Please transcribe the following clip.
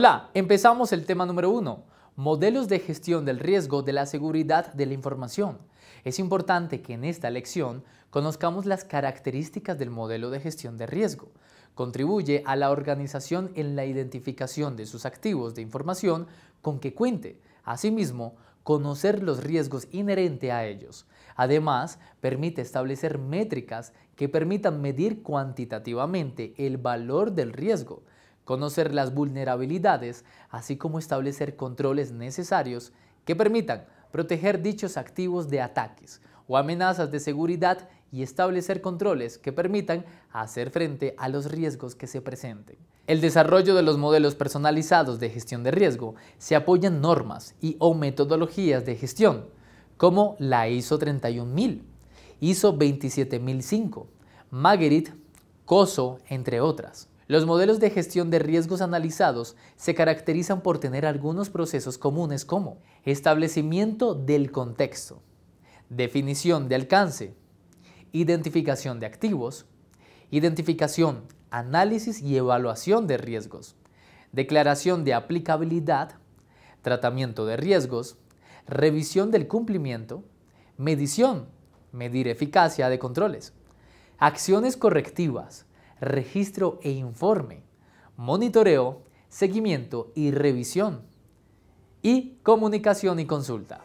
Hola, empezamos el tema número uno, modelos de gestión del riesgo de la seguridad de la información. Es importante que en esta lección conozcamos las características del modelo de gestión de riesgo. Contribuye a la organización en la identificación de sus activos de información con que cuente. Asimismo, conocer los riesgos inherentes a ellos. Además, permite establecer métricas que permitan medir cuantitativamente el valor del riesgo conocer las vulnerabilidades, así como establecer controles necesarios que permitan proteger dichos activos de ataques o amenazas de seguridad y establecer controles que permitan hacer frente a los riesgos que se presenten. El desarrollo de los modelos personalizados de gestión de riesgo se apoya en normas y o metodologías de gestión, como la ISO 31000, ISO 27005, Magritte, COSO, entre otras. Los modelos de gestión de riesgos analizados se caracterizan por tener algunos procesos comunes como establecimiento del contexto, definición de alcance, identificación de activos, identificación, análisis y evaluación de riesgos, declaración de aplicabilidad, tratamiento de riesgos, revisión del cumplimiento, medición, medir eficacia de controles, acciones correctivas, registro e informe, monitoreo, seguimiento y revisión, y comunicación y consulta.